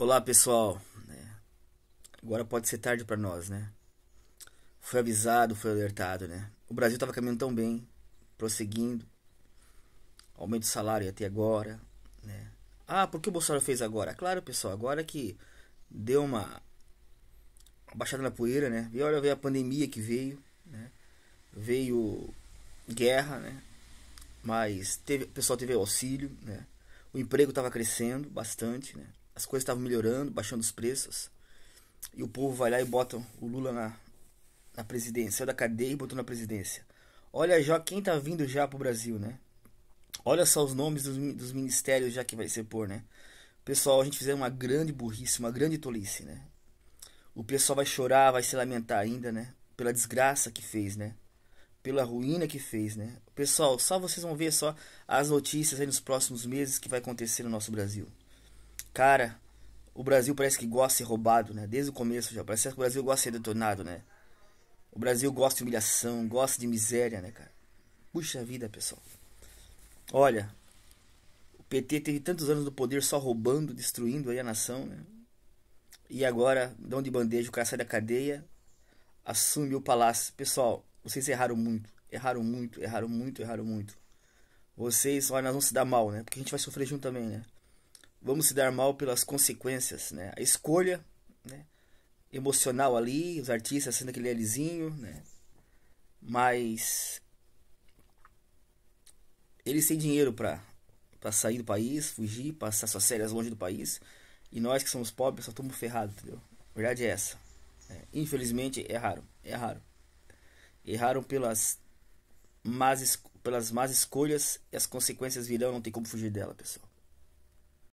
Olá pessoal, é, agora pode ser tarde para nós, né? Foi avisado, foi alertado, né? O Brasil estava caminhando tão bem, prosseguindo, aumento de salário até agora, né? Ah, por que o Bolsonaro fez agora? Claro, pessoal, agora que deu uma baixada na poeira, né? E olha, veio a pandemia que veio, né? Veio guerra, né? Mas teve, o pessoal teve auxílio, né? O emprego estava crescendo bastante, né? as coisas estavam melhorando, baixando os preços. E o povo vai lá e bota o Lula na, na presidência. Saiu da cadeia e botou na presidência. Olha já quem tá vindo já pro Brasil, né? Olha só os nomes dos, dos ministérios já que vai ser por, né? Pessoal, a gente fizer uma grande burrice, uma grande tolice, né? O pessoal vai chorar, vai se lamentar ainda, né? Pela desgraça que fez, né? Pela ruína que fez, né? Pessoal, só vocês vão ver só as notícias aí nos próximos meses que vai acontecer no nosso Brasil. Cara, o Brasil parece que gosta de ser roubado, né? Desde o começo já. Parece que o Brasil gosta de ser detonado, né? O Brasil gosta de humilhação, gosta de miséria, né, cara? Puxa vida, pessoal. Olha, o PT teve tantos anos no poder só roubando, destruindo aí a nação, né? E agora, dão de bandeja, o cara sai da cadeia, assume o palácio. Pessoal, vocês erraram muito, erraram muito, erraram muito, erraram muito. Vocês, olha, nós vamos se dar mal, né? Porque a gente vai sofrer junto também, né? vamos se dar mal pelas consequências, né? A escolha né? emocional ali, os artistas sendo aquele Lzinho, né? Mas eles têm dinheiro para para sair do país, fugir, passar suas séries longe do país. E nós que somos pobres só estamos ferrados, entendeu? A verdade é essa. É, infelizmente é raro, é raro. Erraram pelas más, pelas más escolhas e as consequências virão, não tem como fugir dela, pessoal.